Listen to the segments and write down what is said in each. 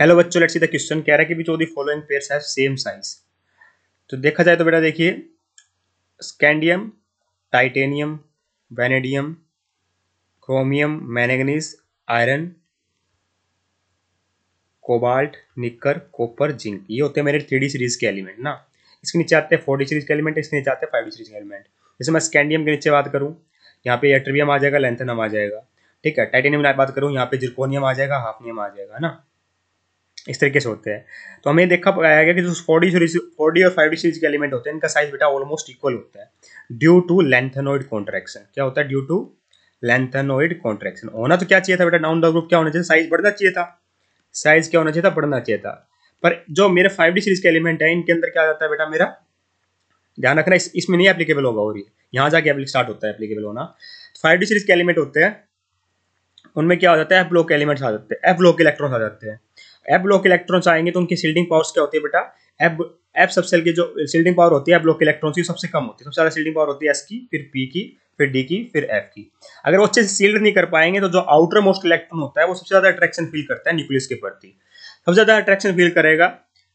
hello बच्चों let's see the question कह रहा है कि which of the following pairs have same size तो देखा जाए तो बेटा देखिए scandium titanium vanadium chromium manganese iron cobalt nickel copper zinc ये होते हैं मेरे थ्री सीरीज के एलिमेंट ना इसके नीचे आते हैं फोर सीरीज के एलिमेंट इसके नीचे आते हैं फाइव सीरीज के एलिमेंट जैसे मैं स्कैंडियम के नीचे बात करूँ यहाँ पे एट्रिबियम आ जाएगा लेंथनम आ जाएगा ठीक है टाइटेनियम की बात करूँ यहाँ पे जिरकोनियम आ जाएगा हाफ नियम आ जाएगा है ना इस तरीके से होते हैं तो हमें देखा पाया गया कि जो फोर डी फोर डी और फाइव डी सीरीज के एलिमेंट होते हैं इनका साइज बेटा ऑलमोस्ट इक्वल होता है ड्यू टू लेंथेनोइड कॉन्ट्रैक्शन क्या होता है ड्यू टू लेंथेनोइड कॉन्ट्रैक्शन होना तो क्या चाहिए था बेटा डाउन द ग्रुप क्या होना चाहिए साइज बढ़ना चाहिए था साइज क्या होना चाहिए था बढ़ना चाहिए था पर जो मेरे फाइव डी सीरीज के एलिमेंट है इनके अंदर क्या आ जाता है बेटा मेरा ध्यान रखना इस, इसमें नहीं एप्लीकेबल होगा और यहाँ जाके स्टार्ट होता है एप्लीकेबल होना फाइव डी सीरीज के एलिमेंट होते हैं उनमें क्या हो जाता है एफ ब्लॉक एलिमेंट्स आ जाते हैं एफ ब्लॉक इलेक्ट्रॉन्स आ जाते हैं एफ ब्लॉक इलेक्ट्रॉन्स आएंगे तो उनकी सील्डिंग पावर्स क्या होती है बेटा एफ एफ सबसेल की जो सील्डिंग पावर होती है एफ ब्लॉक इलेक्ट्रॉन्स की सबसे कम होती है सबसे ज़्यादा सील्डिंग पावर होती है एस की फिर पी की फिर डी की फिर एफ की अगर वो अच्छे से सील्ड नहीं कर पाएंगे तो जो आउटर मोस्ट इलेक्ट्रॉन होता है वो सबसे ज़्यादा अट्रैक्शन फील करता है न्यूक्लियस के प्रति सबसे ज़्यादा अट्रैक्शन फील करेगा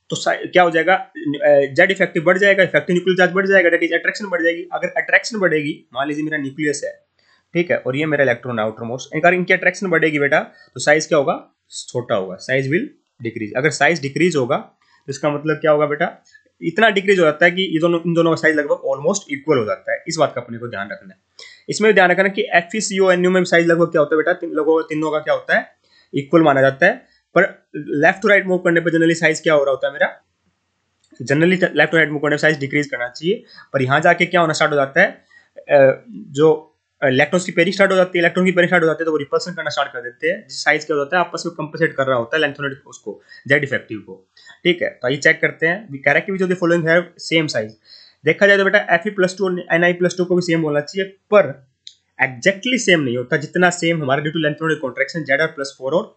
तो क्या हो जाएगा जेड इफेक्टिव eh, बढ़ जाएगा इफेक्टिव न्यूक्लियर चार्ज बढ़ जाएगा डेट इज अट्रैक्शन बढ़ जाएगी अगर अट्रैक्शन बढ़ेगी मान लीजिए मेरा न्यूक्लियस है ठीक है और ये मेरा इलेक्ट्रॉन आउटर मोस्ट अगर इनकी अट्रैक्शन बढ़ेगी बेटा तो साइज क्या होगा छोटा होगा साइज विल डिक्रीज अगर साइज डिक्रीज होगा तो इसका मतलब क्या होगा बेटा इतना डिक्रीज हो जाता है कि ये दोनों इन दोनों का साइज लगभग ऑलमोस्ट इक्वल हो जाता है इस बात का अपने को ध्यान रखना है इसमें भी ध्यान रखना कि F E O N U में साइज लगभग क्या होता है बेटा तीन लोगों का तीनों का क्या होता है इक्वल माना जाता है पर लेफ्ट टू राइट मूव करने पर जनरली साइज क्या हो रहा होता है मेरा generally left to right move करने पर साइज डिक्रीज करना चाहिए पर यहाँ जाके क्या होना स्टार्ट हो जाता है जो इलेक्ट्रॉन्स की पेरिंग स्टार्ट हो जाती है इलेक्ट्रॉन की पेरिंग स्टार्ट हो जाती है तो वो रिपल्सन करना स्टार्ट कर देते हैं जिस साइज क्या होता है आपस में कंपनसेट कर रहा होता है लेंथोनेट उसको जेड इफेक्टिव को ठीक है तो ये चेक करते हैं we character which of the following have same size देखा जाए तो बेटा F E plus two N I plus two को भी सेम बोलना चाहिए पर एग्जैक्टली सेम नहीं होता जितना सेम हमारा due to lanthanide contraction Z R plus four और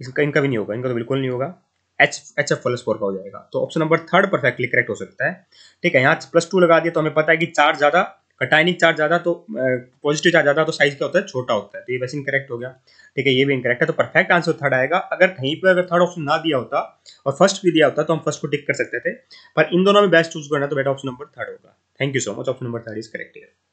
इसका इनका भी नहीं होगा इनका तो बिल्कुल नहीं होगा H H F plus four का हो जाएगा तो option number third perfectly correct हो सकता है ठीक है यहाँ प्लस टू लगा दिया तो हमें पता है कि चार ज़्यादा कटाइनिक चार्ज ज़्यादा तो पॉजिटिव चार्ज ज़्यादा तो साइज क्या होता है छोटा होता है तो ये वैसे इनकरेक्ट हो गया ठीक है ये भी इनकरेक्ट है तो परफेक्ट आंसर थर्ड आएगा अगर कहीं पर अगर थर्ड ऑप्शन ना दिया होता और फर्स्ट भी दिया होता तो हम फर्स्ट को टिक कर सकते थे पर इन दोनों में बेस्ट चूज करना तो बेटा ऑप्शन नंबर थर्ड होगा thank you so much option number third is correct है